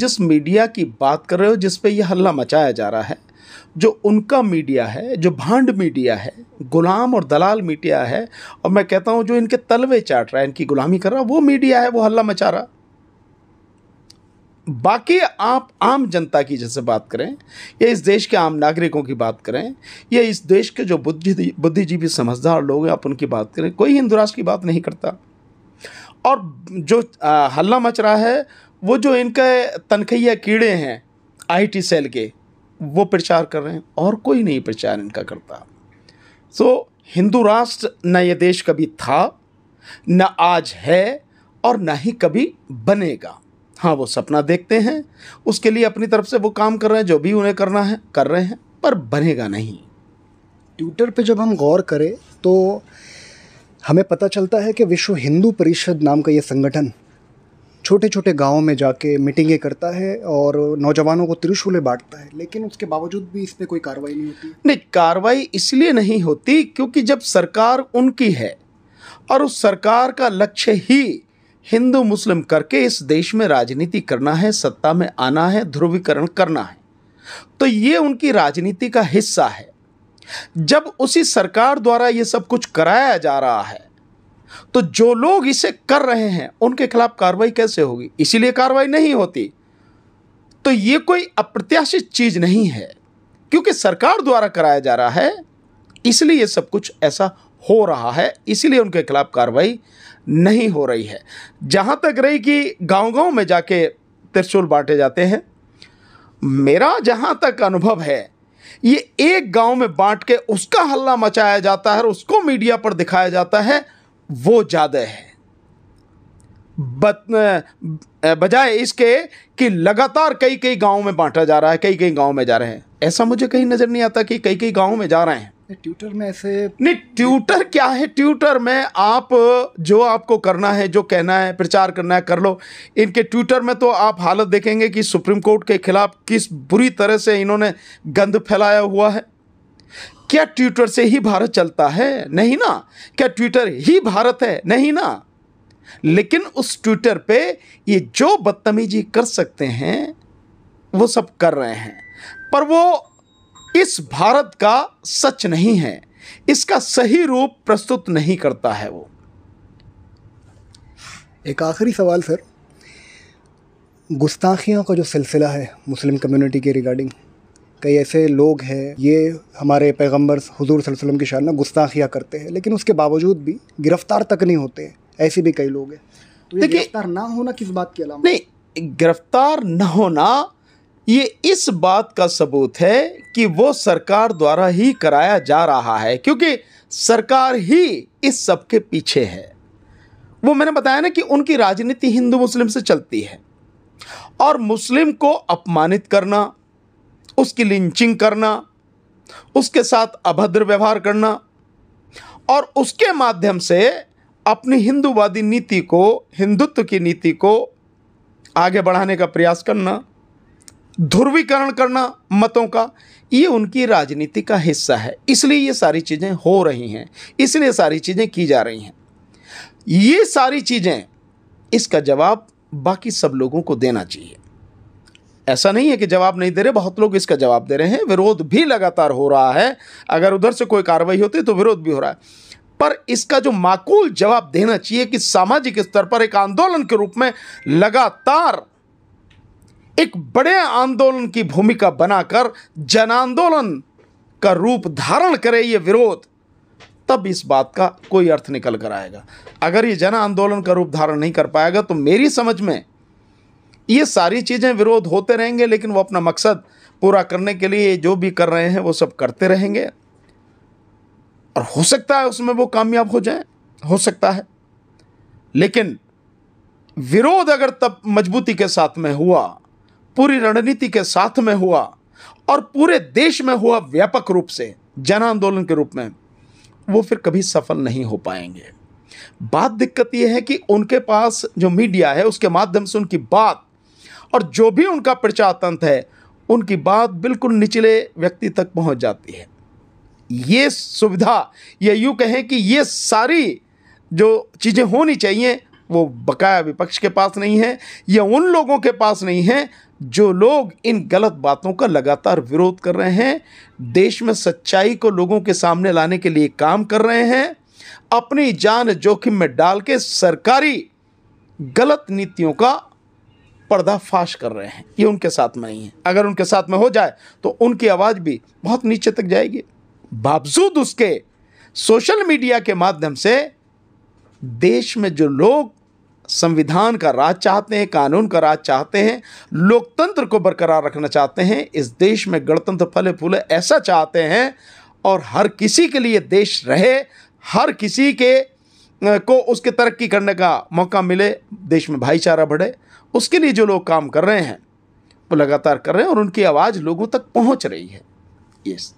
जिस मीडिया की बात कर रहे हो जिस पे ये हल्ला मचाया जा रहा है जो उनका मीडिया है जो भांड मीडिया है गुलाम और दलाल मीडिया है और मैं कहता हूँ जो इनके तलवे चाट रहा है इनकी गुलामी कर रहा है वो मीडिया है वो हल्ला मचा रहा बाकी आप आम जनता की जैसे बात करें या इस देश के आम नागरिकों की बात करें या इस देश के जो बुद्धि बुद्धिजीवी समझदार लोग हैं आप उनकी बात करें कोई हिंदू राष्ट्र की बात नहीं करता और जो हल्ला मच रहा है वो जो इनका तनखैया कीड़े हैं आईटी सेल के वो प्रचार कर रहे हैं और कोई नहीं प्रचार इनका करता सो so, हिंदू राष्ट्र न ये देश कभी था न आज है और ना ही कभी बनेगा हाँ वो सपना देखते हैं उसके लिए अपनी तरफ से वो काम कर रहे हैं जो भी उन्हें करना है कर रहे हैं पर बनेगा नहीं ट्विटर पे जब हम गौर करें तो हमें पता चलता है कि विश्व हिंदू परिषद नाम का ये संगठन छोटे छोटे गाँव में जाके मीटिंगें करता है और नौजवानों को त्रिशूलें बांटता है लेकिन उसके बावजूद भी इस पर कोई कार्रवाई नहीं होती नहीं कार्रवाई इसलिए नहीं होती क्योंकि जब सरकार उनकी है और उस सरकार का लक्ष्य ही हिंदू मुस्लिम करके इस देश में राजनीति करना है सत्ता में आना है ध्रुवीकरण करना है तो ये उनकी राजनीति का हिस्सा है जब उसी सरकार द्वारा ये सब कुछ कराया जा रहा है तो जो लोग इसे कर रहे हैं उनके खिलाफ कार्रवाई कैसे होगी इसीलिए कार्रवाई नहीं होती तो ये कोई अप्रत्याशित चीज़ नहीं है क्योंकि सरकार द्वारा कराया जा रहा है इसलिए ये सब कुछ ऐसा हो रहा है इसीलिए उनके खिलाफ कार्रवाई नहीं हो रही है जहां तक रही कि गांव गांव में जाके त्रिशूल बांटे जाते हैं मेरा जहां तक अनुभव है ये एक गांव में बांट के उसका हल्ला मचाया जाता है और उसको मीडिया पर दिखाया जाता है वो ज़्यादा है बजाय इसके कि लगातार कई कई गांव में बांटा जा रहा है कई कई गांव में जा रहे हैं ऐसा मुझे कहीं नज़र नहीं आता कि कई कई गांव में जा रहे हैं ट्यूटर में ऐसे नहीं ट्यूटर क्या है ट्यूटर में आप जो आपको करना है जो कहना है प्रचार करना है कर लो इनके ट्यूटर में तो आप हालत देखेंगे कि सुप्रीम कोर्ट के खिलाफ किस बुरी तरह से इन्होंने गंद फैलाया हुआ है क्या ट्विटर से ही भारत चलता है नहीं ना क्या ट्विटर ही भारत है नहीं ना लेकिन उस ट्विटर पे ये जो बदतमीजी कर सकते हैं वो सब कर रहे हैं पर वो इस भारत का सच नहीं है इसका सही रूप प्रस्तुत नहीं करता है वो एक आखिरी सवाल सर गुस्ताखियों का जो सिलसिला है मुस्लिम कम्युनिटी के रिगार्डिंग कई ऐसे लोग हैं ये हमारे पैगम्बर हजूर वसल्लम की शान में गुस्ताखियाँ करते हैं लेकिन उसके बावजूद भी गिरफ्तार तक नहीं होते हैं ऐसे भी कई लोग हैं तो ये गिरफ्तार ना होना किस बात के अलावा नहीं गिरफ्तार न होना ये इस बात का सबूत है कि वो सरकार द्वारा ही कराया जा रहा है क्योंकि सरकार ही इस सब के पीछे है वो मैंने बताया ना कि उनकी राजनीति हिंदू मुस्लिम से चलती है और मुस्लिम को अपमानित करना उसकी लिंचिंग करना उसके साथ अभद्र व्यवहार करना और उसके माध्यम से अपनी हिंदूवादी नीति को हिंदुत्व की नीति को आगे बढ़ाने का प्रयास करना ध्रुवीकरण करना मतों का ये उनकी राजनीति का हिस्सा है इसलिए ये सारी चीज़ें हो रही हैं इसलिए सारी चीज़ें की जा रही हैं ये सारी चीज़ें इसका जवाब बाकी सब लोगों को देना चाहिए ऐसा नहीं है कि जवाब नहीं दे रहे बहुत लोग इसका जवाब दे रहे हैं विरोध भी लगातार हो रहा है अगर उधर से कोई कार्रवाई होती तो विरोध भी हो रहा है पर इसका जो माकूल जवाब देना चाहिए कि सामाजिक स्तर पर एक आंदोलन के रूप में लगातार एक बड़े आंदोलन की भूमिका बनाकर जन आंदोलन का रूप धारण करे ये विरोध तब इस बात का कोई अर्थ निकल कर आएगा अगर ये जन आंदोलन का रूप धारण नहीं कर पाएगा तो मेरी समझ में ये सारी चीज़ें विरोध होते रहेंगे लेकिन वो अपना मकसद पूरा करने के लिए जो भी कर रहे हैं वो सब करते रहेंगे और हो सकता है उसमें वो कामयाब हो जाए हो सकता है लेकिन विरोध अगर तब मजबूती के साथ में हुआ पूरी रणनीति के साथ में हुआ और पूरे देश में हुआ व्यापक रूप से जन आंदोलन के रूप में वो फिर कभी सफल नहीं हो पाएंगे बात दिक्कत यह है कि उनके पास जो मीडिया है उसके माध्यम से उनकी बात और जो भी उनका प्रचार तंत्र है उनकी बात बिल्कुल निचले व्यक्ति तक पहुंच जाती है ये सुविधा या यूँ कहें कि ये सारी जो चीज़ें होनी चाहिए वो बकाया विपक्ष के पास नहीं है या उन लोगों के पास नहीं है जो लोग इन गलत बातों का लगातार विरोध कर रहे हैं देश में सच्चाई को लोगों के सामने लाने के लिए काम कर रहे हैं अपनी जान जोखिम में डाल के सरकारी गलत नीतियों का पर्दाफाश कर रहे हैं ये उनके साथ में नहीं है अगर उनके साथ में हो जाए तो उनकी आवाज़ भी बहुत नीचे तक जाएगी बावजूद उसके सोशल मीडिया के माध्यम से देश में जो लोग संविधान का राज चाहते हैं कानून का राज चाहते हैं लोकतंत्र को बरकरार रखना चाहते हैं इस देश में गणतंत्र फले फूले ऐसा चाहते हैं और हर किसी के लिए देश रहे हर किसी के को उसके तरक्की करने का मौका मिले देश में भाईचारा बढ़े उसके लिए जो लोग काम कर रहे हैं वो लगातार कर रहे हैं और उनकी आवाज़ लोगों तक पहुंच रही है यस